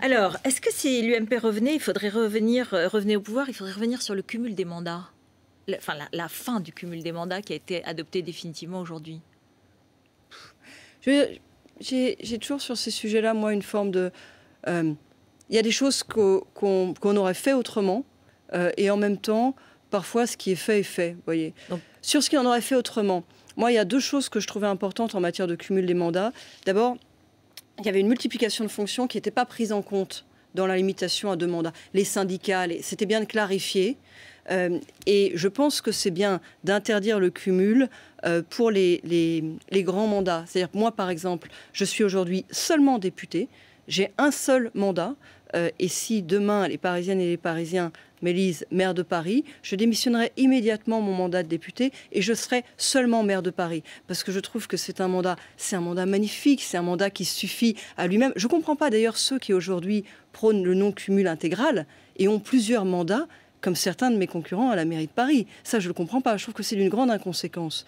Alors, est-ce que si l'UMP revenait, il faudrait revenir, euh, revenir au pouvoir, il faudrait revenir sur le cumul des mandats Enfin, la, fin du cumul des mandats qui a été adopté définitivement aujourd'hui j'ai toujours sur ces sujets-là, moi, une forme de... Euh, il y a des choses qu'on aurait fait autrement, euh, et en même temps, parfois, ce qui est fait est fait, voyez. Sur ce qu'on aurait fait autrement, moi, il y a deux choses que je trouvais importantes en matière de cumul des mandats. D'abord, il y avait une multiplication de fonctions qui n'était pas prise en compte dans la limitation à deux mandats. Les syndicats, c'était bien de clarifier. Euh, et je pense que c'est bien d'interdire le cumul euh, pour les, grands mandats. C'est-à-dire, moi, par exemple, je suis aujourd'hui seulement député. J'ai un seul mandat. Euh, et si demain les Parisiennes et les Parisiens m'élisent maire de Paris, je démissionnerai immédiatement mon mandat de député et je serai seulement maire de Paris parce que je trouve que c'est un mandat, c'est un mandat magnifique, c'est un mandat qui suffit à lui-même. Je ne comprends pas d'ailleurs ceux qui aujourd'hui prônent le non-cumul intégral et ont plusieurs mandats comme certains de mes concurrents à la mairie de Paris. Ça, je ne le comprends pas. Je trouve que c'est d'une grande inconséquence.